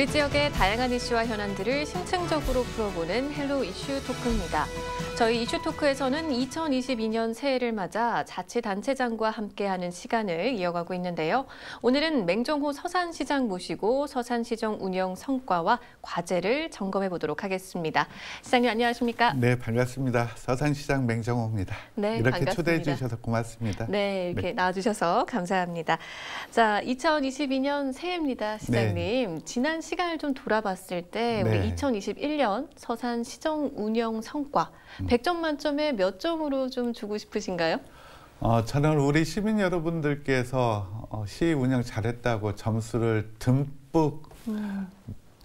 우리 지역의 다양한 이슈와 현안들을 심층적으로 풀어보는 헬로 이슈 토크입니다. 저희 이슈토크에서는 2022년 새해를 맞아 자치단체장과 함께하는 시간을 이어가고 있는데요. 오늘은 맹정호 서산시장 모시고 서산시정 운영 성과와 과제를 점검해 보도록 하겠습니다. 시장님 안녕하십니까? 네, 반갑습니다. 서산시장 맹정호입니다. 네, 이렇게 반갑습니다. 초대해 주셔서 고맙습니다. 네, 이렇게 네. 나와주셔서 감사합니다. 자, 2022년 새해입니다, 시장님. 네. 지난 시간을 좀 돌아봤을 때 네. 우리 2021년 서산시정 운영 성과 음. 100점 만점에 몇 점으로 좀 주고 싶으신가요? 어, 저는 우리 시민 여러분들께서 어, 시 운영 잘했다고 점수를 듬뿍 음.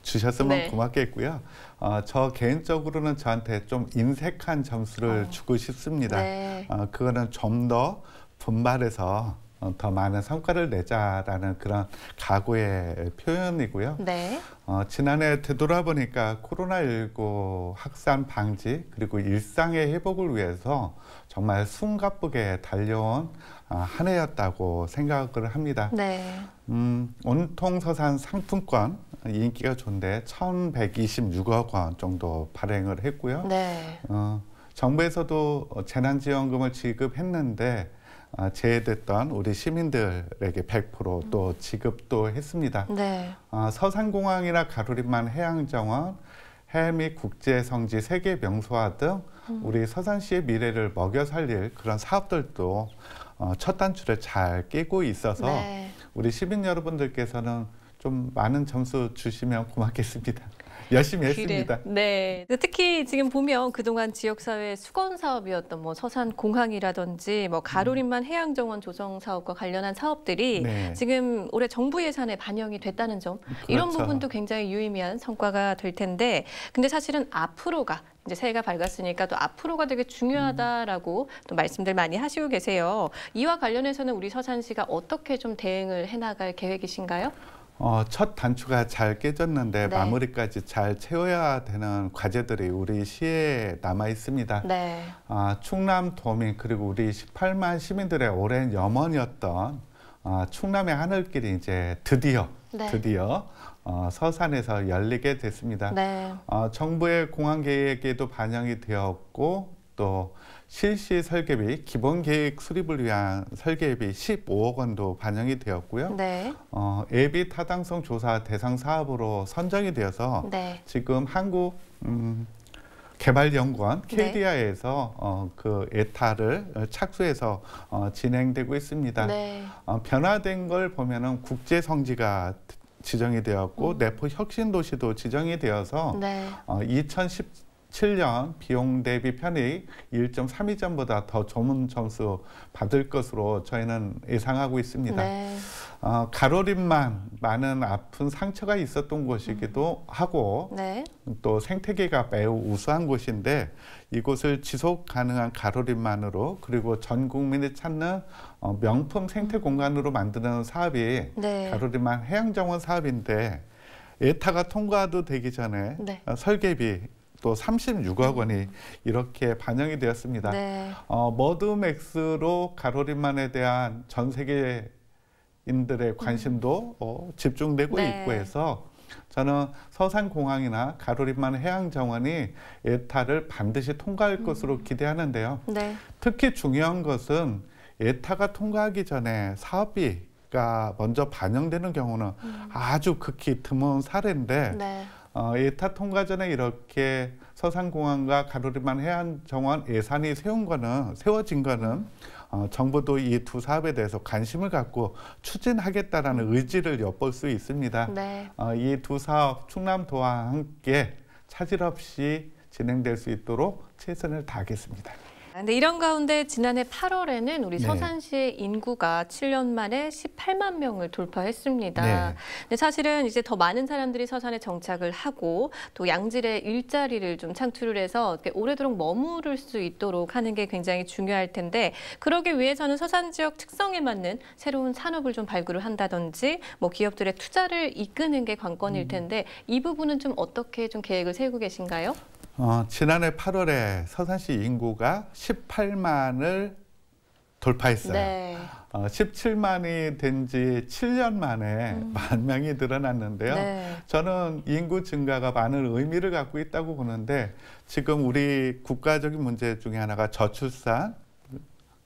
주셨으면 네. 고맙겠고요. 어, 저 개인적으로는 저한테 좀 인색한 점수를 어. 주고 싶습니다. 네. 어, 그거는 좀 더 분발해서 어, 더 많은 성과를 내자라는 그런 각오의 표현이고요. 네. 어, 지난해 되돌아보니까 코로나19 확산 방지 그리고 일상의 회복을 위해서 정말 숨가쁘게 달려온 어, 한 해였다고 생각을 합니다. 네. 음, 온통 서산 상품권 인기가 좋은데 1,126억 원 정도 발행을 했고요. 네. 어, 정부에서도 재난지원금을 지급했는데 아, 제외됐던 우리 시민들에게 100%또 지급도 했습니다. 네. 아, 서산공항이나 가루림만 해양정원, 해외 국제성지 세계 명소화 등 음. 우리 서산시의 미래를 먹여 살릴 그런 사업들도 어, 첫 단추를 잘 끼고 있어서 네. 우리 시민 여러분들께서는 좀 많은 점수 주시면 고맙겠습니다. 열심히 했습니다. 네. 특히 지금 보면 그동안 지역사회 수건 사업이었던 뭐 서산 공항이라든지 뭐 가로림만 음. 해양정원 조성 사업과 관련한 사업들이 네. 지금 올해 정부 예산에 반영이 됐다는 점 그렇죠. 이런 부분도 굉장히 유의미한 성과가 될 텐데 근데 사실은 앞으로가 이제 새해가 밝았으니까 또 앞으로가 되게 중요하다라고 음. 또 말씀들 많이 하시고 계세요. 이와 관련해서는 우리 서산시가 어떻게 좀 대응을 해나갈 계획이신가요? 어, 첫 단추가 잘 깨졌는데 네. 마무리까지 잘 채워야 되는 과제들이 우리 시에 남아 있습니다. 네. 아, 충남 도민 그리고 우리 18만 시민들의 오랜 염원이었던 아, 충남의 하늘길이 이제 드디어 네. 드디어 어, 서산에서 열리게 됐습니다. 네. 어, 정부의 공항 계획에도 반영이 되었고 또 실시 설계비, 기본 계획 수립을 위한 설계비 15억 원도 반영이 되었고요. 네. 어, 예비 타당성 조사 대상 사업으로 선정이 되어서 네. 지금 한국 음, 개발연구원 KDI에서 네. 어, 그 에타를 착수해서 어, 진행되고 있습니다. 네. 어, 변화된 걸 보면은 국제 성지가 지정이 되었고 음. 내포 혁신 도시도 지정이 되어서 네. 어, 2010 7년 비용 대비 편익 1.32점보다 더 좋은 점수 받을 것으로 저희는 예상하고 있습니다. 네. 어, 가로림만 많은 아픈 상처가 있었던 곳이기도 음. 하고 네. 또 생태계가 매우 우수한 곳인데 이곳을 지속 가능한 가로림만으로 그리고 전 국민이 찾는 어, 명품 생태 공간으로 만드는 사업이 네. 가로림만 해양정원 사업인데 예타가 통과도 되기 전에 네. 어, 설계비 또 36억 원이 이렇게 반영이 되었습니다. 네. 어, 머드맥스로 가로림만에 대한 전 세계인들의 관심도 어, 집중되고 네. 있고 해서 저는 서산공항이나 가로림만 해양정원이 에타를 반드시 통과할 것으로 음. 기대하는데요. 네. 특히 중요한 것은 에타가 통과하기 전에 사업비가 먼저 반영되는 경우는 음. 아주 극히 드문 사례인데 네. 어, 예타 통과 전에 이렇게 서산공항과 가로리만 해안정원 예산이 세운 거는 세워진 거는 어, 정부도 이 두 사업에 대해서 관심을 갖고 추진하겠다라는 의지를 엿볼 수 있습니다. 네. 어, 이 두 사업 충남도와 함께 차질 없이 진행될 수 있도록 최선을 다하겠습니다. 근데 이런 가운데 지난해 8월에는 우리 네. 서산시의 인구가 7년 만에 18만 명을 돌파했습니다. 네. 근데 사실은 이제 더 많은 사람들이 서산에 정착을 하고 또 양질의 일자리를 좀 창출을 해서 오래도록 머무를 수 있도록 하는 게 굉장히 중요할 텐데 그러기 위해서는 서산 지역 특성에 맞는 새로운 산업을 좀 발굴을 한다든지 뭐 기업들의 투자를 이끄는 게 관건일 음. 텐데 이 부분은 좀 어떻게 좀 계획을 세우고 계신가요? 어, 지난해 8월에 서산시 인구가 18만을 돌파했어요. 네. 어, 17만이 된 지 7년 만에 음. 만 명이 늘어났는데요. 네. 저는 인구 증가가 많은 의미를 갖고 있다고 보는데 지금 우리 국가적인 문제 중에 하나가 저출산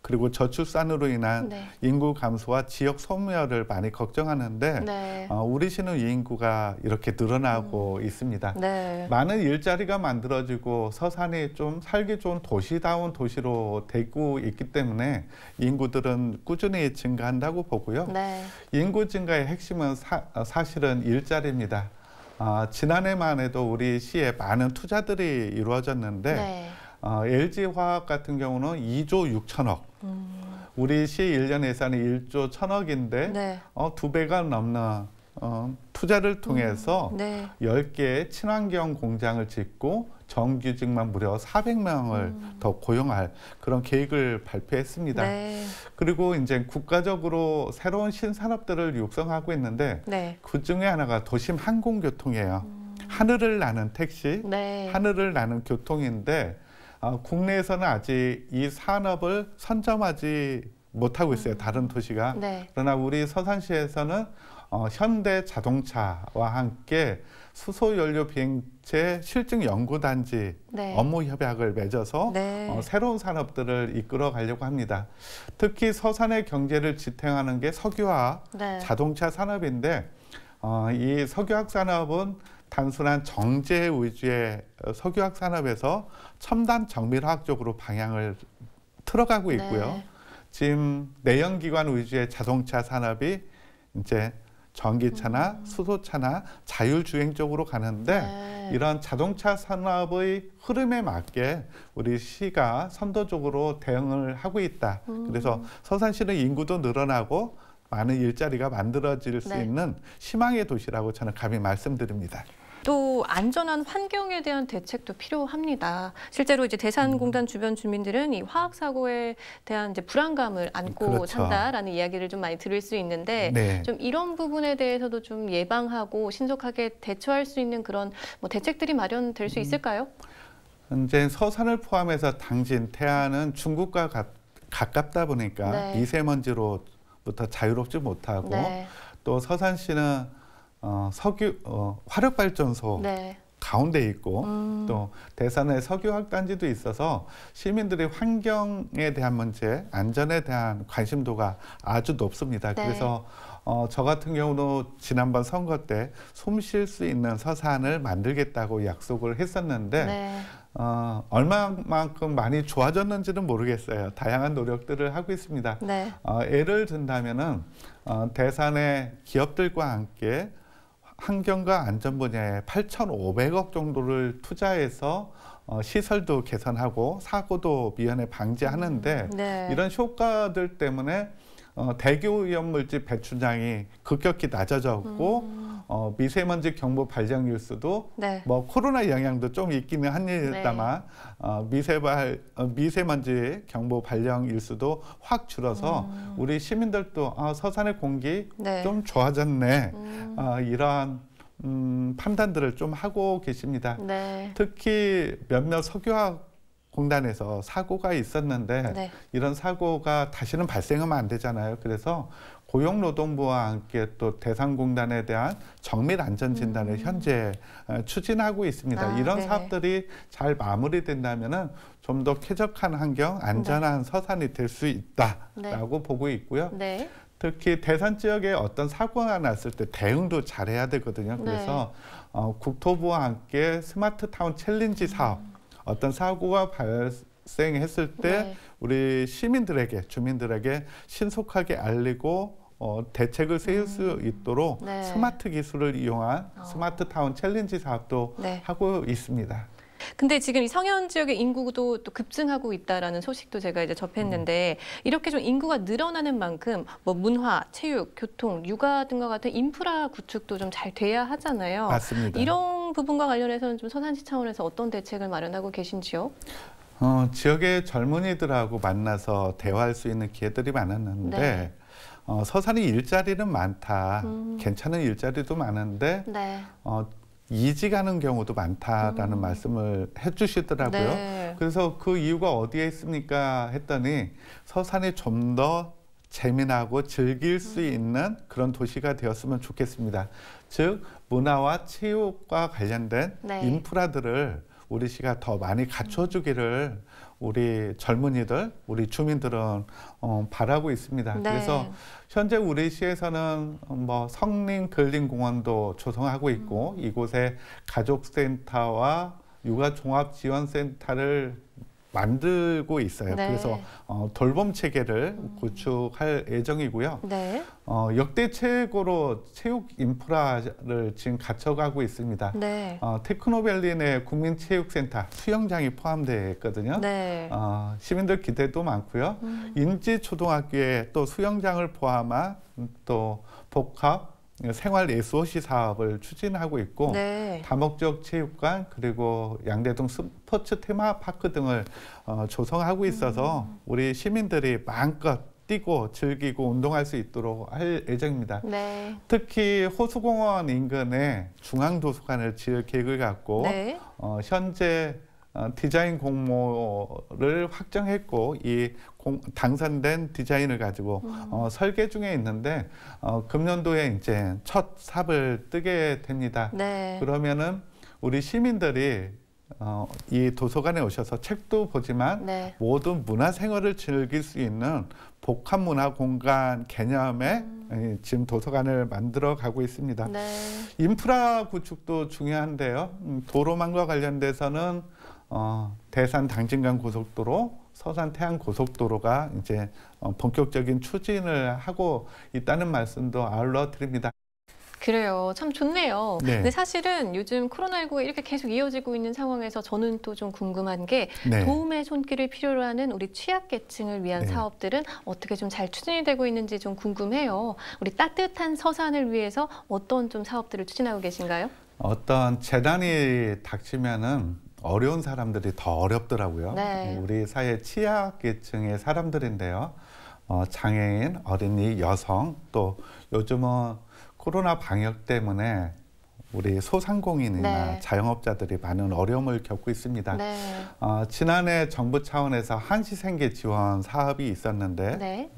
그리고 저출산으로 인한 네. 인구 감소와 지역 소멸을 많이 걱정하는데 네. 어, 우리 시는 인구가 이렇게 늘어나고 음. 있습니다. 네. 많은 일자리가 만들어지고 서산이 좀 살기 좋은 도시다운 도시로 되고 있기 때문에 인구들은 꾸준히 증가한다고 보고요. 네. 인구 증가의 핵심은 사, 어, 사실은 일자리입니다. 어, 지난해만 해도 우리 시에 많은 투자들이 이루어졌는데 네. 어, LG화학 같은 경우는 2조 6천억. 음. 우리 시 1년 예산이 1조 1천억인데 네. 어, 두 배가 넘는 어, 투자를 통해서 음. 네. 10개의 친환경 공장을 짓고 정규직만 무려 400명을 음. 더 고용할 그런 계획을 발표했습니다. 네. 그리고 이제 국가적으로 새로운 신산업들을 육성하고 있는데 네. 그 중에 하나가 도심 항공교통이에요. 음. 하늘을 나는 택시, 네. 하늘을 나는 교통인데 아, 국내에서는 아직 이 산업을 선점하지 못하고 있어요. 음. 다른 도시가. 네. 그러나 우리 서산시에서는 어, 현대 자동차와 함께 수소 연료 비행체 실증 연구 단지 네. 업무 협약을 맺어서 네. 어, 새로운 산업들을 이끌어 가려고 합니다. 특히 서산의 경제를 지탱하는 게 석유화 네. 자동차 산업인데 어, 이 석유학 화 산업은 단순한 정제 위주의 어, 석유학 산업에서 첨단 정밀화학 쪽으로 방향을 틀어가고 네. 있고요. 네. 지금 내연기관 위주의 자동차 산업이 이제 전기차나 음. 수소차나 자율주행 쪽으로 가는데 네. 이런 자동차 산업의 흐름에 맞게 우리 시가 선도적으로 대응을 하고 있다. 음. 그래서 서산시는 인구도 늘어나고 많은 일자리가 만들어질 수 네. 있는 희망의 도시라고 저는 감히 말씀드립니다. 또 안전한 환경에 대한 대책도 필요합니다. 실제로 이제 대산공단 음. 주변 주민들은 이 화학 사고에 대한 이제 불안감을 안고 그렇죠. 산다라는 이야기를 좀 많이 들을 수 있는데 네. 좀 이런 부분에 대해서도 좀 예방하고 신속하게 대처할 수 있는 그런 뭐 대책들이 마련될 수 음. 있을까요? 이제 서산을 포함해서 당진 태안은 중국과 가, 가깝다 보니까 네. 미세먼지로 또더 자유롭지 못하고 네. 또 서산시는 어, 석유 어, 화력 발전소 네. 가운데 있고 음. 또 대산의 석유화학 단지도 있어서 시민들의 환경에 대한 문제, 안전에 대한 관심도가 아주 높습니다. 네. 그래서 어, 저 같은 경우도 지난번 선거 때 숨 쉴 수 있는 서산을 만들겠다고 약속을 했었는데 네. 어, 얼마만큼 많이 좋아졌는지는 모르겠어요. 다양한 노력들을 하고 있습니다. 네. 어, 예를 든다면은 어, 대산의 기업들과 함께 환경과 안전 분야에 8,500억 정도를 투자해서 어, 시설도 개선하고 사고도 미연에 방지하는데 음, 네. 이런 효과들 때문에 어, 대기오염물질 배출량이 급격히 낮아졌고 음. 어, 미세먼지 경보 발령 뉴스도 네. 뭐 코로나 영향도 좀 있기는 한일다만 네. 어, 미세발 어, 미세먼지 경보 발령 일수도확 줄어서 음. 우리 시민들도 아, 서산의 공기 네. 좀 좋아졌네 음. 어, 이러한 음, 판단들을 좀 하고 계십니다. 네. 특히 몇몇 석유화학 공단에서 사고가 있었는데 네. 이런 사고가 다시는 발생하면 안 되잖아요. 그래서 고용노동부와 함께 또 대상공단에 대한 정밀 안전 진단을 음. 현재 어, 추진하고 있습니다. 아, 이런 네 사업들이 잘 마무리된다면은 좀 더 쾌적한 환경, 안전한 네. 서산이 될 수 있다라고 네. 보고 있고요. 네. 특히 대선 지역에 어떤 사고가 났을 때 대응도 잘해야 되거든요. 그래서 네. 어, 국토부와 함께 스마트 타운 챌린지 사업 어떤 사고가 발생했을 때 네. 우리 시민들에게 주민들에게 신속하게 알리고 어, 대책을 세울 음. 수 있도록 네. 스마트 기술을 이용한 어. 스마트 타운 챌린지 사업도 네. 하고 있습니다. 근데 지금 이 성현 지역의 인구도 또 급증하고 있다라는 소식도 제가 이제 접했는데 이렇게 좀 인구가 늘어나는 만큼 뭐 문화, 체육, 교통, 육아 등과 같은 인프라 구축도 좀 잘 돼야 하잖아요. 맞습니다. 이런 부분과 관련해서는 좀 서산시 차원에서 어떤 대책을 마련하고 계신지요? 어, 지역의 젊은이들하고 만나서 대화할 수 있는 기회들이 많았는데 네. 어, 서산이 일자리는 많다. 음. 괜찮은 일자리도 많은데 네. 어, 이직하는 경우도 많다라는 음. 말씀을 해주시더라고요. 네. 그래서 그 이유가 어디에 있습니까 했더니 서산이 좀 더 재미나고 즐길 수 음. 있는 그런 도시가 되었으면 좋겠습니다. 즉 문화와 체육과 관련된 네. 인프라들을 우리 시가 더 많이 갖춰주기를 우리 젊은이들, 우리 주민들은 어, 바라고 있습니다. 네. 그래서 현재 우리 시에서는 어, 뭐성린 근린공원도 조성하고 있고 음. 이곳에 가족센터와 육아종합지원센터를 만들고 있어요. 네. 그래서 어, 돌봄 체계를 구축할 예정이고요. 네. 어, 역대 최고로 체육 인프라를 지금 갖춰가고 있습니다. 네. 어, 테크노밸리 내 국민체육센터 수영장이 포함되어 있거든요. 네. 어, 시민들 기대도 많고요. 음. 인지초등학교에 또 수영장을 포함한 또 복합 생활 s o 시 사업을 추진하고 있고 네. 다목적 체육관 그리고 양대동 스포츠 테마파크 등을 어, 조성하고 있어서 음. 우리 시민들이 마음껏 뛰고 즐기고 운동할 수 있도록 할 예정입니다. 네. 특히 호수공원 인근에 중앙도서관을 지을 계획을 갖고 네. 어, 현재 어, 디자인 공모를 확정했고 이 공, 당선된 디자인을 가지고 음. 어, 설계 중에 있는데 어, 금년도에 이제 첫 삽을 뜨게 됩니다. 네. 그러면은 우리 시민들이 어, 이 도서관에 오셔서 책도 보지만 네. 모든 문화 생활을 즐길 수 있는 복합 문화 공간 개념의 음. 예, 지금 도서관을 만들어 가고 있습니다. 네. 인프라 구축도 중요한데요. 음, 도로망과 관련돼서는 어, 대산 당진강 고속도로 서산 태안 고속도로가 이제 어, 본격적인 추진을 하고 있다는 말씀도 아울러 드립니다. 그래요. 참 좋네요. 네. 근데 사실은 요즘 코로나1 9 이렇게 계속 이어지고 있는 상황에서 저는 또 좀 궁금한 게 네. 도움의 손길을 필요로 하는 우리 취약계층을 위한 네. 사업들은 어떻게 좀 잘 추진이 되고 있는지 좀 궁금해요. 우리 따뜻한 서산을 위해서 어떤 좀 사업들을 추진하고 계신가요? 어떤 재단이 닥치면은 어려운 사람들이 더 어렵더라고요. 네. 우리 사회 취약계층의 사람들인데요. 어, 장애인, 어린이, 여성 또 요즘은 뭐 코로나 방역 때문에 우리 소상공인이나 네. 자영업자들이 많은 어려움을 겪고 있습니다. 네. 어, 지난해 정부 차원에서 한시생계 지원 사업이 있었는데 네.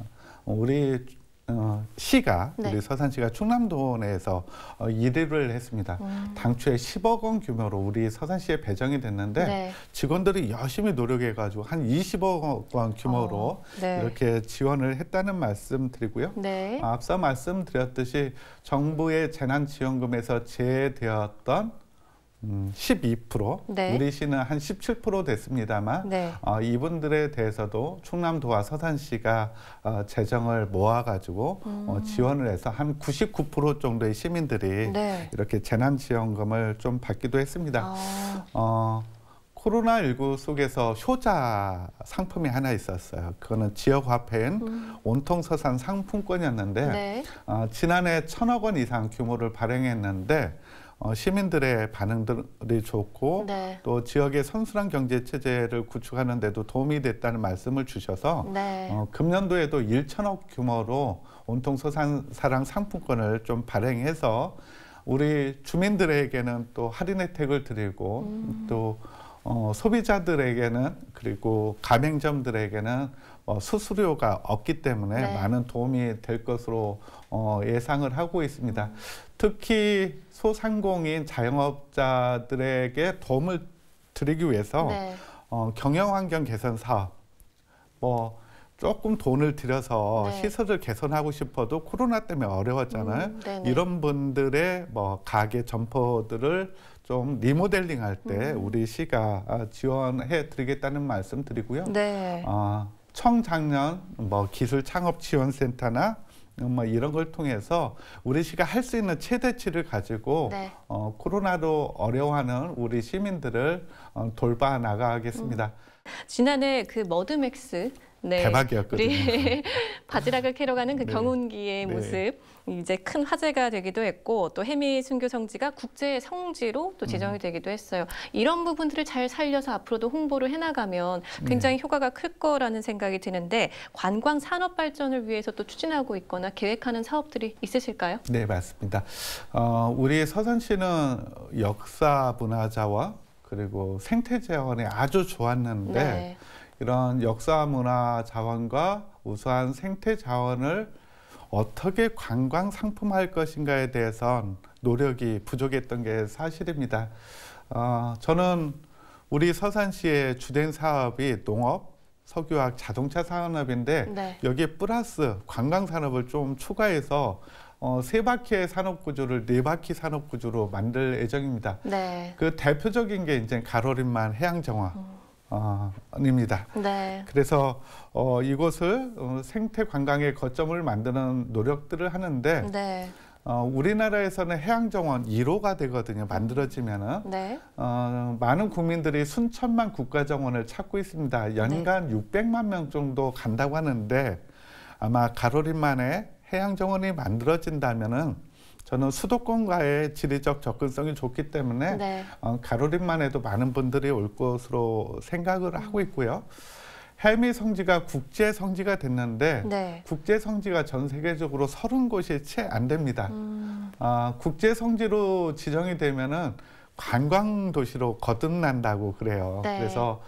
우리 어, 시가 네. 우리 서산시가 충남도 내에서 어, 1위를 했습니다. 음. 당초에 10억 원 규모로 우리 서산시에 배정이 됐는데 네. 직원들이 열심히 노력해가지고 한 20억 원 규모로 어, 네. 이렇게 지원을 했다는 말씀드리고요. 아, 네. 앞서 말씀드렸듯이 정부의 재난지원금에서 제외되었던 음, 12%, 네. 우리 시는 한 17% 됐습니다만 네. 어, 이분들에 대해서도 충남도와 서산시가 어, 재정을 모아가지고 어, 음. 어, 지원을 해서 한 99% 정도의 시민들이 네. 이렇게 재난지원금을 좀 받기도 했습니다. 아. 어, 코로나19 속에서 효자 상품이 하나 있었어요. 그거는 지역화폐인 음. 온통서산 상품권이었는데 네. 어, 지난해 천억 원 이상 규모를 발행했는데 어, 시민들의 반응들이 좋고 네. 또 지역의 선순환 경제 체제를 구축하는 데도 도움이 됐다는 말씀을 주셔서 네. 어, 금년도에도 1천억 규모로 온통 소상사랑 상품권을 좀 발행해서 우리 주민들에게는 또 할인 혜택을 드리고 음. 또 어, 소비자들에게는 그리고 가맹점들에게는 어, 수수료가 없기 때문에 네. 많은 도움이 될 것으로 어, 예상을 하고 있습니다. 음. 특히 소상공인 자영업자들에게 도움을 드리기 위해서 네. 어, 경영환경 개선 사업, 뭐 조금 돈을 들여서 네. 시설을 개선하고 싶어도 코로나 때문에 어려웠잖아요. 음, 이런 분들의 뭐 가게 점포들을 좀 리모델링 할때 음. 우리 시가 지원해 드리겠다는 말씀 드리고요. 네. 어, 청장년 뭐 기술 창업 지원 센터나 음, 뭐 이런 걸 통해서 우리 시가 할 수 있는 최대치를 가지고 네. 어, 코로나로 어려워하는 우리 시민들을 어, 돌봐 나가겠습니다. 음. 지난해 그 머드맥스 네. 대박이었거든요. 네. 바지락을 캐러 가는 그 네. 경운기의 네. 모습 이제 큰 화제가 되기도 했고 또 해미 순교 성지가 국제 성지로 또 지정이 음. 되기도 했어요. 이런 부분들을 잘 살려서 앞으로도 홍보를 해나가면 네. 굉장히 효과가 클 거라는 생각이 드는데 관광 산업 발전을 위해서 또 추진하고 있거나 계획하는 사업들이 있으실까요? 네 맞습니다. 어, 우리 서산시는 역사 문화자와 그리고 생태 재원이 아주 좋았는데. 네. 이런 역사 문화 자원과 우수한 생태 자원을 어떻게 관광 상품할 것인가에 대해선 노력이 부족했던 게 사실입니다. 어, 저는 우리 서산시의 주된 사업이 농업, 석유학, 자동차 산업인데 네. 여기에 플러스 관광 산업을 좀 추가해서 어, 세 바퀴의 산업 구조를 네 바퀴 산업 구조로 만들 예정입니다. 네. 그 대표적인 게 이제 가로림만 해양 정화. 음. 어, 아닙니다 네. 그래서 어, 이곳을 어, 생태 관광의 거점을 만드는 노력들을 하는데 네. 어, 우리나라에서는 해양정원 1호가 되거든요. 만들어지면은 네. 어, 많은 국민들이 순천만 국가정원을 찾고 있습니다. 연간 네. 600만 명 정도 간다고 하는데 아마 가로림만에 해양정원이 만들어진다면은 저는 수도권과의 지리적 접근성이 좋기 때문에 네. 어, 가로림만 해도 많은 분들이 올 것으로 생각을 음. 하고 있고요. 헬미 성지가 국제 성지가 됐는데 네. 국제 성지가 전 세계적으로 서른 곳이 채 안 됩니다. 음. 어, 국제 성지로 지정이 되면은 관광 도시로 거듭난다고 그래요. 네. 그래서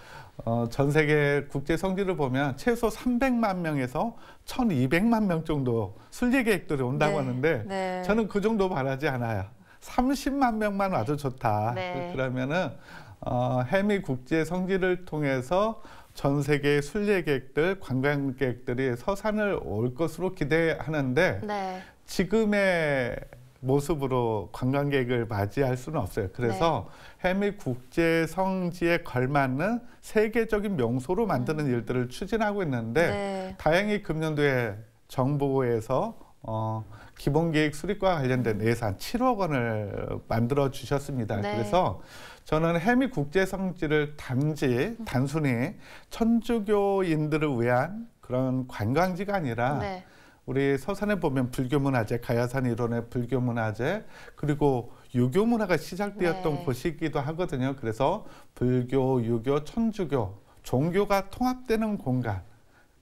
어, 전 세계 국제 성지를 보면 최소 300만 명에서 1200만 명 정도 순례객들이 온다고 네. 하는데 네. 저는 그 정도 바라지 않아요. 30만 명만 와도 좋다. 네. 그러면은 어, 해미 국제 성지를 통해서 전 세계 순례객들, 관광객들이 서산을 올 것으로 기대하는데 네. 지금의 모습으로 관광객을 맞이할 수는 없어요. 그래서 네. 해미 국제 성지에 걸맞는 세계적인 명소로 만드는 음. 일들을 추진하고 있는데 네. 다행히 금년도에 정부에서 어, 기본계획 수립과 관련된 음. 예산 7억 원을 만들어 주셨습니다. 네. 그래서 저는 해미 국제 성지를 단지 음. 단순히 천주교인들을 위한 그런 관광지가 아니라 네. 우리 서산에 보면 불교 문화재, 가야산 일원의 불교 문화재, 그리고 유교 문화가 시작되었던 네. 곳이기도 하거든요. 그래서 불교, 유교, 천주교, 종교가 통합되는 공간.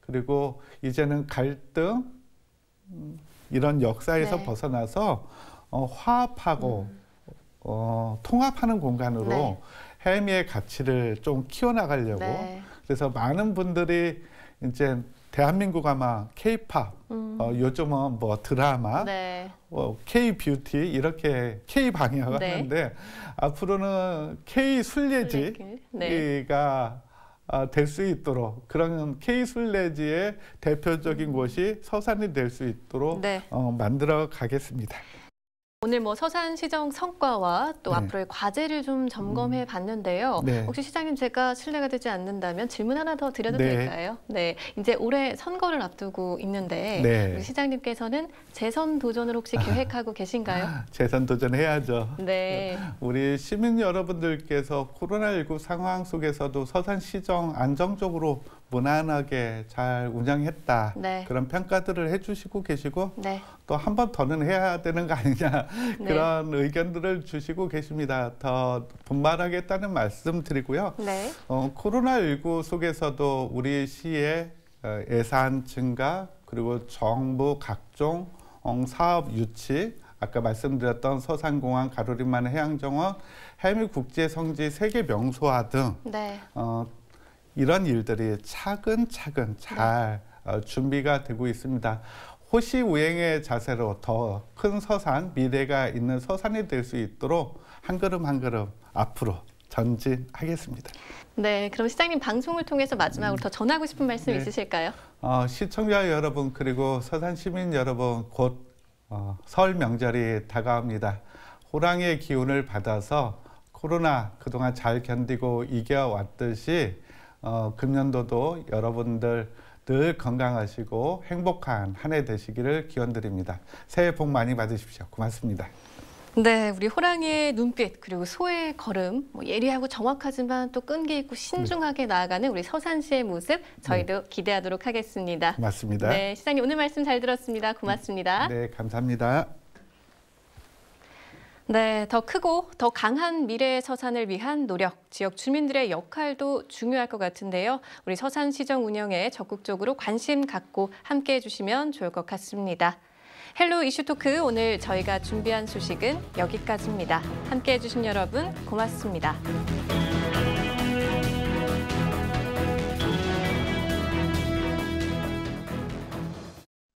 그리고 이제는 갈등 음, 이런 역사에서 네. 벗어나서 어, 화합하고 음. 어, 통합하는 공간으로 네. 해미의 가치를 좀 키워나가려고 네. 그래서 많은 분들이 이제 대한민국 아마 케이팝 음. 어, 요즘은 뭐 드라마 네. 어, 뭐 K-뷰티 이렇게 k 방향라고 네. 하는데 앞으로는 K-순례지가 네. 어, 될수 있도록 그런 K-순례지의 대표적인 음. 곳이 서산이 될 수 있도록 네. 어, 만들어 가겠습니다. 오늘 뭐 서산 시정 성과와 또 네. 앞으로의 과제를 좀 점검해 음. 봤는데요. 네. 혹시 시장님 제가 신뢰가 되지 않는다면 질문 하나 더 드려도 네. 될까요? 네. 이제 올해 선거를 앞두고 있는데 네. 우리 시장님께서는 재선 도전을 혹시 아. 계획하고 계신가요? 아, 재선 도전 해야죠. 네. 우리 시민 여러분들께서 코로나19 상황 속에서도 서산 시정 안정적으로 무난하게 잘 운영했다 네. 그런 평가들을 해주시고 계시고 네. 또한 번 더는 해야 되는 거 아니냐 네. 그런 의견들을 주시고 계십니다. 더 분발하겠다는 말씀 드리고요. 네. 어, 코로나19 속에서도 우리 시의 어, 예산 증가 그리고 정부 각종 어, 사업 유치 아까 말씀드렸던 서산공항, 가로림만 해양정원, 해밀국제성지 세계 명소화 등 네. 어, 이런 일들이 차근차근 네. 잘 네. 준비가 되고 있습니다. 호시 우행의 자세로 더 큰 서산, 미래가 있는 서산이 될 수 있도록 한 걸음 한 걸음 앞으로 전진하겠습니다. 네, 그럼 시장님 방송을 통해서 마지막으로 더 전하고 싶은 말씀 네. 있으실까요? 어, 시청자 여러분 그리고 서산 시민 여러분 곧 어, 명절이 다가옵니다. 호랑이의 기운을 받아서 코로나 그동안 잘 견디고 이겨왔듯이 어, 금년도도 여러분들 늘 건강하시고 행복한 한 해 되시기를 기원드립니다. 새해 복 많이 받으십시오. 고맙습니다. 네, 우리 호랑이의 눈빛 그리고 소의 걸음 뭐 예리하고 정확하지만 또 끈기 있고 신중하게 네. 나아가는 우리 서산 씨의 모습 저희도 네. 기대하도록 하겠습니다. 맞습니다. 네, 시장님 오늘 말씀 잘 들었습니다. 고맙습니다. 네, 감사합니다. 네, 더 크고 더 강한 미래의 서산을 위한 노력, 지역 주민들의 역할도 중요할 것 같은데요. 우리 서산 시정 운영에 적극적으로 관심 갖고 함께해 주시면 좋을 것 같습니다. 헬로 이슈토크 오늘 저희가 준비한 소식은 여기까지입니다. 함께해 주신 여러분 고맙습니다.